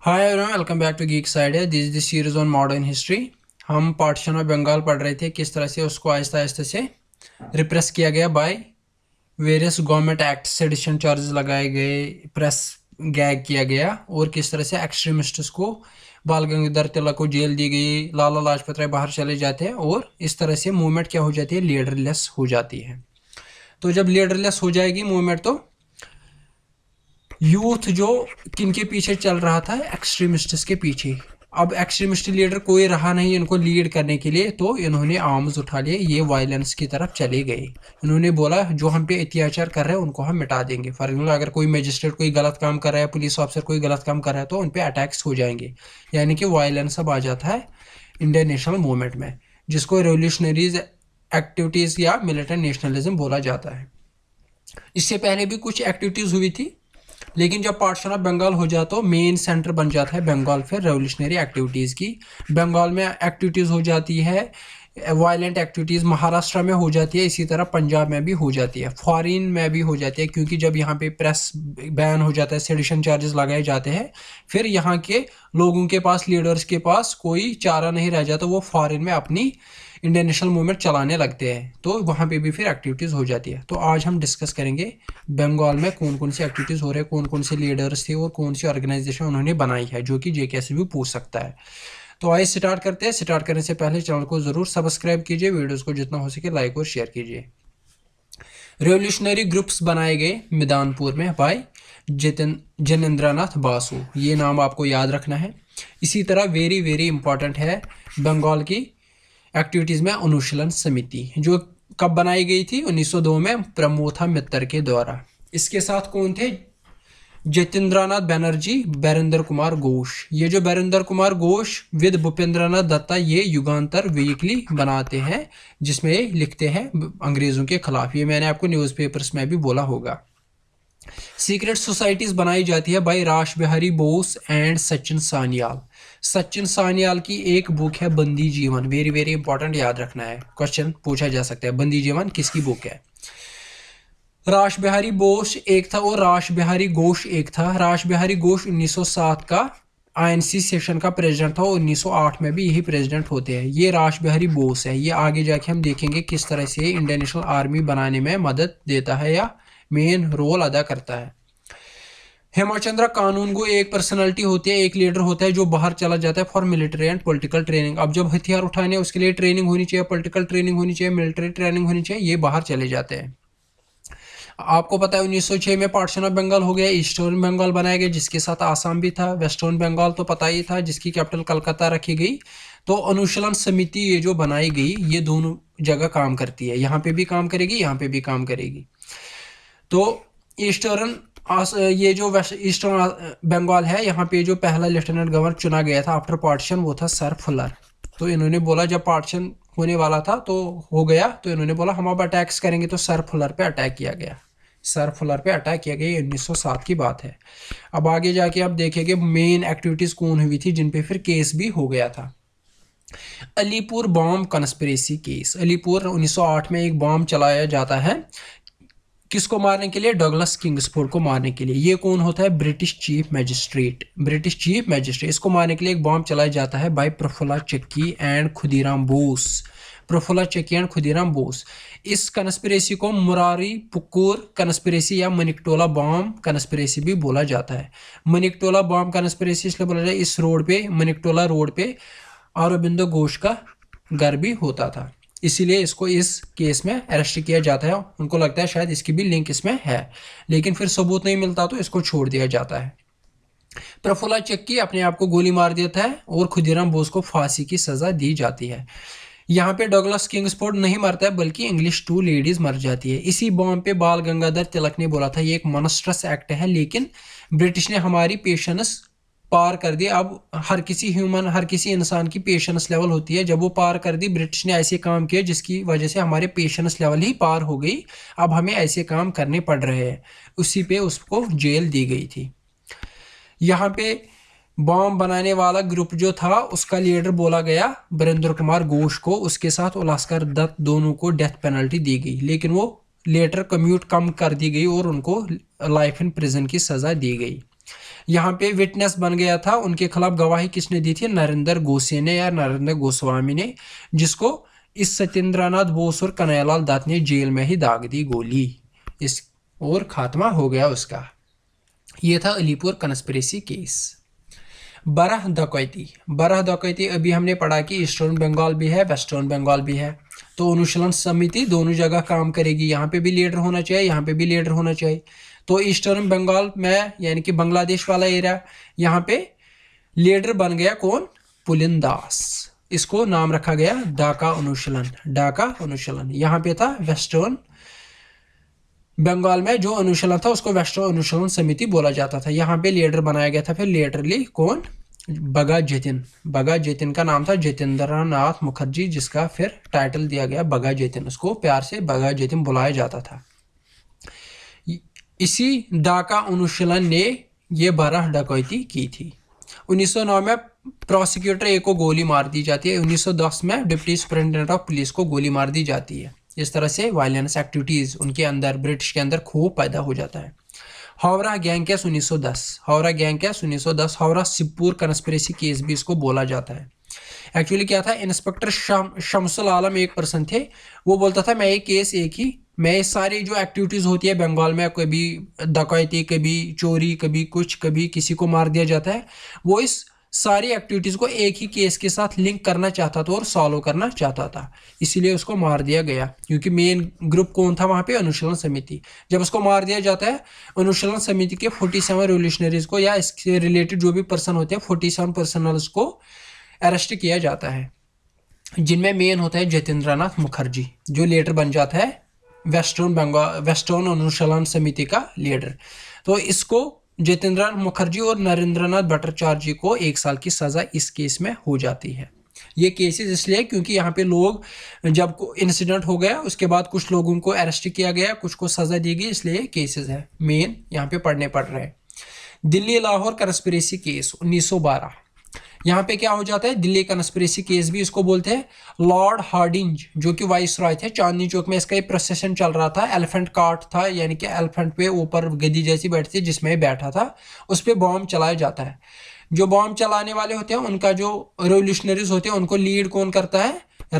hi everyone welcome back to geek side है this this series on modern history हम partition of Bengal पढ़ रहे थे किस तरह से उसको आहिस्ता आहिस्ते से रिप्रेस किया गया by various government act sedition charges लगाए गए प्रेस गैग किया गया और किस तरह से एक्सट्रीमिस्ट्स को बाल गंगाधर तिलक को जेल दी गई लाला लाजपत राय बाहर चले जाते हैं और इस तरह से मूवमेंट क्या हो जाती है लीडरलेस हो जाती है तो जब लीडरलेस हो जाएगी मूवमेंट तो यूथ जो किन के पीछे चल रहा था एक्सट्रीमिस्ट के पीछे अब एक्सट्रीमिस्ट लीडर कोई रहा नहीं इनको लीड करने के लिए तो इन्होंने आर्म्स उठा लिए ये वायलेंस की तरफ चले गए इन्होंने बोला जो हम पे अत्याचार कर रहे हैं उनको हम मिटा देंगे फॉर एग्जाम्पल अगर कोई मजिस्ट्रेट कोई गलत काम कर रहा है पुलिस ऑफिसर कोई गलत काम कर रहा है तो उन पर अटैक्स हो जाएंगे यानी कि वायलेंस अब आ जाता है इंडियन नेशनल मूवमेंट में जिसको रेवोल्यूशनरीज एक्टिविटीज़ या मिलिटेंट नेशनलिज्म बोला जाता है इससे पहले भी कुछ एक्टिविटीज़ हुई थी लेकिन जब पार्टीशन ऑफ बंगाल हो जाता है मेन सेंटर बन जाता है बंगाल फिर रेवोल्यूशनरी एक्टिविटीज़ की बंगाल में एक्टिविटीज़ हो जाती है वायलेंट एक्टिविटीज़ महाराष्ट्र में हो जाती है इसी तरह पंजाब में भी हो जाती है फॉरेन में भी हो जाती है क्योंकि जब यहाँ पे प्रेस बैन हो जाता है सेडिशन चार्जेस लगाए जाते हैं फिर यहाँ के लोगों के पास लीडर्स के पास कोई चारा नहीं रह जाता वो फॉरेन में अपनी इंडियन नेशनल मूवमेंट चलाने लगते हैं तो वहाँ पे भी फिर एक्टिविटीज़ हो जाती है तो आज हम डिस्कस करेंगे बंगाल में कौन कौन सी एक्टिविटीज़ हो रहे हैं कौन कौन से लीडर्स थे और कौन सी ऑर्गेनाइजेशन उन्होंने बनाई है जो कि जे से भी पूछ सकता है तो आइए स्टार्ट करते हैं स्टार्ट करने से पहले चैनल को ज़रूर सब्सक्राइब कीजिए वीडियोज़ को जितना हो सके लाइक और शेयर कीजिए रेवोल्यूशनरी ग्रुप्स बनाए गए मैदानपुर में बाय जितन नाथ बासु ये नाम आपको याद रखना है इसी तरह वेरी वेरी इंपॉर्टेंट है बंगाल की एक्टिविटीज़ में अनुशीलन समिति जो कब बनाई गई थी 1902 में प्रमोथा मित्तर के द्वारा इसके साथ कौन थे जितेंद्रनाथ बनर्जी बैरेंद्र कुमार घोष ये जो बैरेंद्र कुमार घोष विद भूपेंद्रनाथ दत्ता ये युगांतर वीकली बनाते हैं जिसमें लिखते हैं अंग्रेज़ों के खिलाफ ये मैंने आपको न्यूज़पेपर्स में भी बोला होगा सीक्रेट सोसाइटीज़ बनाई जाती है बाय राश बिहारी बोस एंड सचिन सानियाल सचिन सानियाल की एक बुक है बंदी जीवन वेरी वेरी इंपॉर्टेंट याद रखना है क्वेश्चन पूछा जा सकता है बंदी जीवन किसकी बुक है राश बिहारी बोस एक था और राश बिहारी घोष एक था राश बिहारी घोष 1907 का आईएनसी सेशन का प्रेसिडेंट था और 1908 में भी यही प्रेसिडेंट होते हैं ये राश बिहारी बोस है ये आगे जाके हम देखेंगे किस तरह से इंडियन नेशनल आर्मी बनाने में मदद देता है या मेन रोल अदा करता है हेमाचंद्रा कानून को एक पर्सनालिटी होती है एक लीडर होता है जो बाहर चला जाता है for military and political training अब जब हथियार उठाने उसके लिए ट्रेनिंग होनी चाहिए पॉलिटिकल ट्रेनिंग होनी चाहिए मिलिट्री ट्रेनिंग होनी चाहिए ये बाहर चले जाते हैं आपको पता है 1906 में पार्टीशन ऑफ बंगाल हो गया ईस्टर्न बंगाल बनाया गया जिसके साथ आसाम भी था वेस्टर्न बंगाल तो पता ही था जिसकी कैपिटल कलकत्ता रखी गई तो अनुशीलन समिति ये जो बनाई गई ये दोनों जगह काम करती है यहाँ पे भी काम करेगी यहाँ पे भी काम करेगी तो ईस्टर्न ये जो वेस्ट ईस्टर्न बंगाल है यहाँ पे जो पहला लेफ्टिनेंट गवर्नर चुना गया था आफ्टर पार्टीशन वो था सर फुलर तो इन्होंने बोला जब पार्टीशन होने वाला था तो हो गया तो इन्होंने बोला हम अब अटैक्स करेंगे तो सर फुलर पे अटैक किया गया सर फुलर पे अटैक किया गया ये सात की बात है अब आगे जाके आप देखेंगे मेन एक्टिविटीज़ कौन हुई थी जिन फिर केस भी हो गया था Alipore bomb conspiracy case Alipore 1908 में एक बॉम्ब चलाया जाता है किसको मारने के लिए डगलस किंग्सफोर्ड को मारने के लिए ये कौन होता है British chief magistrate British chief magistrate इसको मारने के लिए एक बॉम्ब चलाया जाता है बाय प्रफुल्ला चक्की एंड खुदीराम बोस प्रफुल्ला चक्की एंड खुदीराम बोस इस कंस्पिरेसी को मुरारी पुकूर कंस्पिरेसी या मनिकटोला बॉम्ब कंस्पिरेसी भी बोला जाता है मनिकटोला बॉम्ब कंस्पिरेसी इसलिए बोला जाए इस रोड पे मनिकटोला रोड पे और घोष का घर भी होता था इसीलिए इसको इस केस में अरेस्ट किया जाता है उनको लगता है शायद इसकी भी लिंक इसमें है लेकिन फिर सबूत नहीं मिलता तो इसको छोड़ दिया जाता है प्रफुल्ला चक्की अपने आप को गोली मार देता है और खुदीराम बोस को फांसी की सजा दी जाती है यहाँ पे डोगलस किंग्सफोर्ड नहीं मरता है बल्कि इंग्लिश टू लेडीज मर जाती है इसी बॉम्ब पे बाल गंगाधर तिलक ने बोला था ये एक मनस्ट्रस एक्ट है लेकिन ब्रिटिश ने हमारी पेशेंस पार कर दी अब हर किसी ह्यूमन हर किसी इंसान की पेशेंस लेवल होती है जब वो पार कर दी ब्रिटिश ने ऐसे काम किए जिसकी वजह से हमारे पेशेंस लेवल ही पार हो गई अब हमें ऐसे काम करने पड़ रहे हैं उसी पे उसको जेल दी गई थी यहाँ पे बॉम्ब बनाने वाला ग्रुप जो था उसका लीडर बोला गया बरेंद्र कुमार घोष को उसके साथ उलास्कर दत्त दोनों को डेथ पेनल्टी दी गई लेकिन वो लेटर कम्यूट कम कर दी गई और उनको लाइफ इन प्रिजन की सज़ा दी गई यहाँ पे विटनेस बन गया था उनके खिलाफ गवाही किसने दी थी नरेंद्र गोसे ने या नरेंद्र गोस्वामी ने जिसको इस सत्येंद्रनाथ बोस और कन्हैयालाल दत्त ने जेल में ही दाग दी गोली इस और खात्मा हो गया उसका ये था अलीपुर कंस्परेसी केस बरह दकैती बरह दकैती अभी हमने पढ़ा कि ईस्टर्न बंगाल भी है वेस्टर्न बंगाल भी है तो अनुशीलन समिति दोनों जगह काम करेगी यहाँ पे भी लीडर होना चाहिए यहाँ पे भी लीडर होना चाहिए तो ईस्टर्न बंगाल में यानी कि बांग्लादेश वाला एरिया यहाँ पे लीडर बन गया कौन पुलिन दास इसको नाम रखा गया डाका अनुशीलन डाका अनुशीलन यहाँ पे था वेस्टर्न बंगाल में जो अनुशीलन था उसको वेस्टर्न अनुशीलन समिति बोला जाता था यहाँ पे लीडर बनाया गया था फिर लीडरली कौन बगा जेतिन बगा जेतिन का नाम था जितेंद्र नाथ मुखर्जी जिसका फिर टाइटल दिया गया बगा जेतिन उसको प्यार से बगा जेतिन बुलाया जाता था इसी डाका अनुशीलन ने ये बारह डकैती की थी 1909 में प्रोसिक्यूटर एक को गोली मार दी जाती है 1910 में डिप्टी सुप्रिंटेंडेंट ऑफ पुलिस को गोली मार दी जाती है इस तरह से वायलेंस एक्टिविटीज़ उनके अंदर ब्रिटिश के अंदर खूब पैदा हो जाता है Howrah gang case 1910 Howrah gang case 1910 Howrah Sibpur conspiracy case भी इसको बोला जाता है एक्चुअली क्या था इंस्पेक्टर शम शमसुल आलम एक पर्सन थे वो बोलता था मैं ये केस एक ही मैं सारी जो एक्टिविटीज़ होती है बंगाल में कभी डकैती कभी चोरी कभी कुछ कभी किसी को मार दिया जाता है वो इस सारी एक्टिविटीज़ को एक ही केस के साथ लिंक करना चाहता था और सॉल्व करना चाहता था इसीलिए उसको मार दिया गया क्योंकि मेन ग्रुप कौन था वहाँ पे अनुशीलन समिति जब उसको मार दिया जाता है अनुशीलन समिति के 47 सेवन को या इसके रिलेटेड जो भी पर्सन होते हैं 47 सेवन को अरेस्ट किया जाता है जिनमें मेन होता है जितेंद्रनाथ मुखर्जी जो लीडर बन जाता है वेस्टर्न बंगाल वेस्टर्न अनुशालन समिति का लीडर तो इसको जितेंद्रनाथ मुखर्जी और नरेंद्रनाथ भट्टाचार्य जी को एक साल की सज़ा इस केस में हो जाती है ये केसेस इसलिए क्योंकि यहाँ पे लोग जब इंसिडेंट हो गया उसके बाद कुछ लोगों को अरेस्ट किया गया कुछ को सज़ा दी गई इसलिए केसेस है मेन यहाँ पे पढ़ने पड़ रहे हैं दिल्ली लाहौर करस्परेसी केस 1912 यहाँ पे क्या हो जाता है दिल्ली कंस्परेसी केस भी इसको बोलते हैं लॉर्ड हार्डिंज जो कि वाइस रॉय थे चांदनी चौक में इसका एक प्रोसेशन चल रहा था एलिफेंट कार्ट था यानी कि एलिफेंट पे ऊपर गदी जैसी बैठती जिसमें बैठा था उस पर बॉम्ब चलाया जाता है जो बॉम्ब चलाने वाले होते हैं उनका जो रेवोल्यूशनरीज होते हैं उनको लीड कौन करता है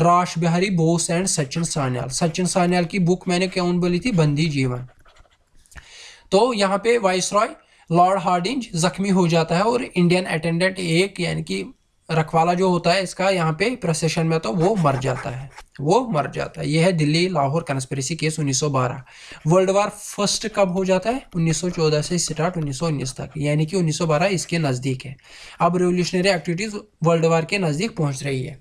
राश बिहारी बोस एंड सचिन सान्याल सचिन सान्याल की बुक मैंने क्यों बोली थी बंदी जीवन तो यहाँ पे वाइस रॉय लॉर्ड हार्डिंज जख्मी हो जाता है और इंडियन अटेंडेंट एक यानी कि रखवाला जो होता है इसका यहाँ पे प्रोसेशन में तो वो मर जाता है वो मर जाता है यह है Delhi Lahore conspiracy case 1912 world war first कब हो जाता है 1914 से स्टार्ट 1919 तक यानी कि 1912 इसके नज़दीक है अब रेवोल्यूशनरी एक्टिविटीज़ वर्ल्ड वार के नज़दीक पहुँच रही है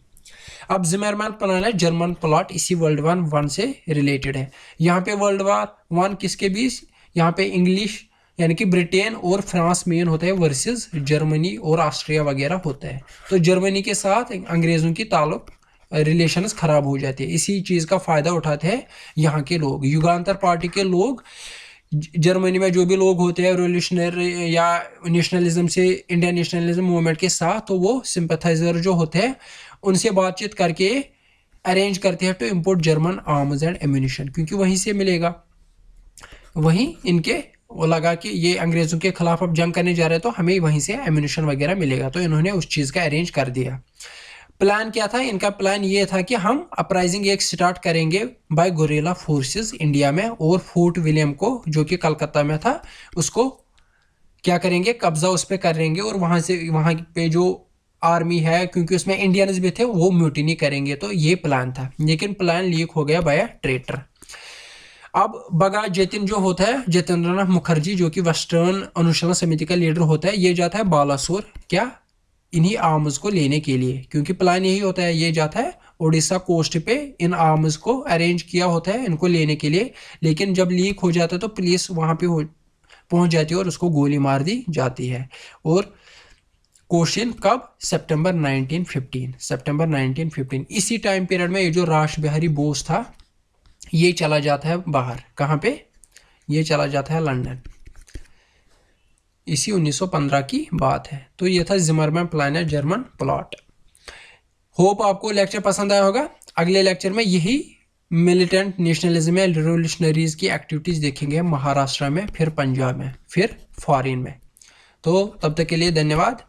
अब जिमरमैन प्लान है जर्मन प्लॉट इसी वर्ल्ड वार वन से रिलेटेड है यहाँ पे वर्ल्ड वार वन किसके बीच यहाँ पे इंग्लिश यानी कि ब्रिटेन और फ्रांस मेन होता है वर्सेस जर्मनी और ऑस्ट्रिया वगैरह होता है तो जर्मनी के साथ अंग्रेज़ों की ताल्लुक रिलेशंस ख़राब हो जाते हैं इसी चीज़ का फ़ायदा उठाते हैं यहाँ के लोग युगान्तर पार्टी के लोग जर्मनी में जो भी लोग होते हैं रिवोल्यूशनरी या नेशनलिज्म से इंडियन नेशनलिज्म मूवमेंट के साथ तो वो सिंपथाइजर जो होते हैं उनसे बातचीत करके अरेंज करते हैं टू तो import German arms and ammunition क्योंकि वहीं से मिलेगा वहीं इनके वो लगा कि ये अंग्रेज़ों के ख़िलाफ़ अब जंग करने जा रहे हैं तो हमें वहीं से एम्यूनिशन वगैरह मिलेगा तो इन्होंने उस चीज़ का अरेंज कर दिया प्लान क्या था इनका प्लान ये था कि हम अपराइजिंग एक स्टार्ट करेंगे बाय गोरेला फोर्सेस इंडिया में और फोर्ट विलियम को जो कि कलकत्ता में था उसको क्या करेंगे कब्जा उस पर करेंगे और वहाँ से वहाँ पे जो आर्मी है क्योंकि उसमें इंडियंस भी थे वो म्यूटिनी करेंगे तो ये प्लान था लेकिन प्लान लीक हो गया बाय ट्रेटर अब बगा जतिन जो होता है जितेंद्र नाथ मुखर्जी जो कि वेस्टर्न अनुशासन समिति का लीडर होता है ये जाता है बालासोर क्या इन्हीं आर्म्स को लेने के लिए क्योंकि प्लान यही होता है ये जाता है ओडिशा कोस्ट पे इन आर्म्स को अरेंज किया होता है इनको लेने के लिए लेकिन जब लीक हो जाता है तो पुलिस वहाँ पे हो पहुँच जाती है और उसको गोली मार दी जाती है और क्वेश्चन कब सितंबर 1915 सितंबर 1915 इसी टाइम पीरियड में ये जो राष्ट्र बिहारी बोस था ये चला जाता है बाहर कहाँ पे ये चला जाता है लंदन इसी 1915 की बात है तो ये था जिमरमैन प्लान है जर्मन प्लॉट होप आपको लेक्चर पसंद आया होगा अगले लेक्चर में यही मिलिटेंट नेशनलिज्म में रिवोल्यूशनरीज की एक्टिविटीज़ देखेंगे महाराष्ट्र में फिर पंजाब में फिर फॉरेन में तो तब तक के लिए धन्यवाद